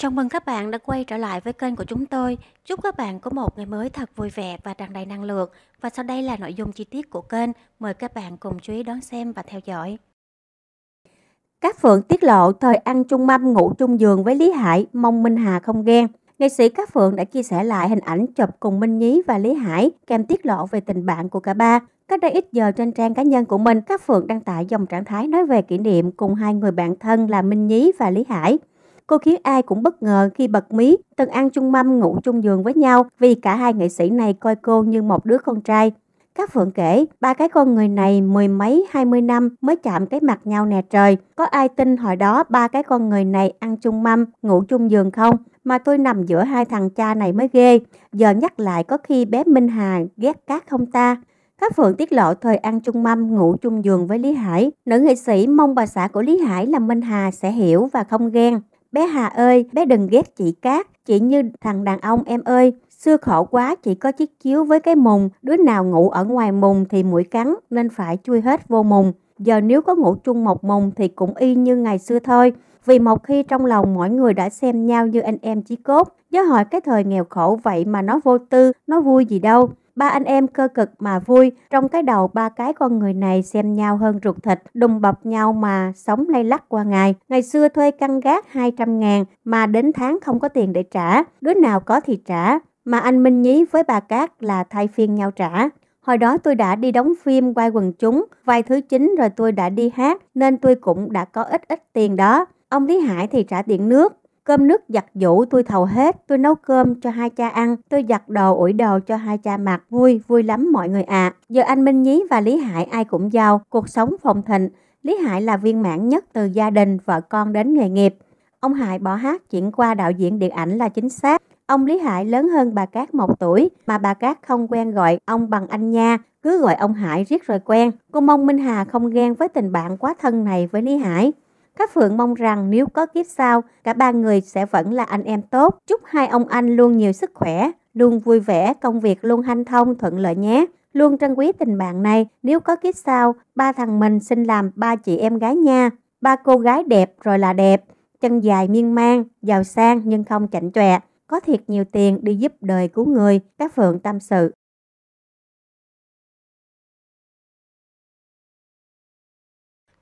Chào mừng các bạn đã quay trở lại với kênh của chúng tôi. Chúc các bạn có một ngày mới thật vui vẻ và tràn đầy năng lượng. Và sau đây là nội dung chi tiết của kênh. Mời các bạn cùng chú ý đón xem và theo dõi. Các Phượng tiết lộ thời ăn chung mâm ngủ chung giường với Lý Hải, mong Minh Hà không ghen. Nghệ sĩ Cát Phượng đã chia sẻ lại hình ảnh chụp cùng Minh Nhí và Lý Hải kèm tiết lộ về tình bạn của cả ba. Cách đây ít giờ trên trang cá nhân của mình, Cát Phượng đăng tải dòng trạng thái nói về kỷ niệm cùng hai người bạn thân là Minh Nhí và Lý Hải. Cô khiến ai cũng bất ngờ khi bật mí từng ăn chung mâm ngủ chung giường với nhau vì cả hai nghệ sĩ này coi cô như một đứa con trai. Các Phượng kể, ba cái con người này mười mấy hai mươi năm mới chạm cái mặt nhau nè trời. Có ai tin hồi đó ba cái con người này ăn chung mâm, ngủ chung giường không? Mà tôi nằm giữa hai thằng cha này mới ghê. Giờ nhắc lại có khi bé Minh Hà ghét cát không ta? Các Phượng tiết lộ thời ăn chung mâm, ngủ chung giường với Lý Hải. Nữ nghệ sĩ mong bà xã của Lý Hải là Minh Hà sẽ hiểu và không ghen. Bé Hà ơi, bé đừng ghét chị Cát, chị như thằng đàn ông em ơi. Xưa khổ quá chị có chiếc chiếu với cái mùng, đứa nào ngủ ở ngoài mùng thì mũi cắn nên phải chui hết vô mùng. Giờ nếu có ngủ chung một mùng thì cũng y như ngày xưa thôi. Vì một khi trong lòng mọi người đã xem nhau như anh em chí cốt, nhớ hỏi cái thời nghèo khổ vậy mà nó vô tư, nó vui gì đâu. Ba anh em cơ cực mà vui, trong cái đầu ba cái con người này xem nhau hơn ruột thịt, đùng bọc nhau mà sống lay lắc qua ngày. Ngày xưa thuê căn gác 200 ngàn mà đến tháng không có tiền để trả, đứa nào có thì trả, mà anh Minh Nhí với bà Cát là thay phiên nhau trả. Hồi đó tôi đã đi đóng phim quay quần chúng, vai thứ chính rồi tôi đã đi hát nên tôi cũng đã có ít ít tiền đó. Ông Lý Hải thì trả tiền nước, Cơm nước giặt giũ tôi thầu hết, tôi nấu cơm cho hai cha ăn, tôi giặt đồ ủi đồ cho hai cha mặc, vui, vui lắm mọi người ạ. À. Giờ anh Minh Nhí và Lý Hải ai cũng giàu, cuộc sống phồn thịnh, Lý Hải là viên mãn nhất từ gia đình, vợ con đến nghề nghiệp. Ông Hải bỏ hát chuyển qua đạo diễn điện ảnh là chính xác. Ông Lý Hải lớn hơn bà Cát một tuổi mà bà Cát không quen gọi ông bằng anh nha, cứ gọi ông Hải riết rồi quen. Cô mong Minh Hà không ghen với tình bạn quá thân này với Lý Hải. Các Phượng mong rằng nếu có kiếp sau, cả ba người sẽ vẫn là anh em tốt. Chúc hai ông anh luôn nhiều sức khỏe, luôn vui vẻ, công việc luôn hanh thông, thuận lợi nhé. Luôn trân quý tình bạn này, nếu có kiếp sau, ba thằng mình xin làm ba chị em gái nha. Ba cô gái đẹp rồi là đẹp, chân dài miên man, giàu sang nhưng không chảnh chọe có thiệt nhiều tiền đi giúp đời cứu người, các phượng tâm sự.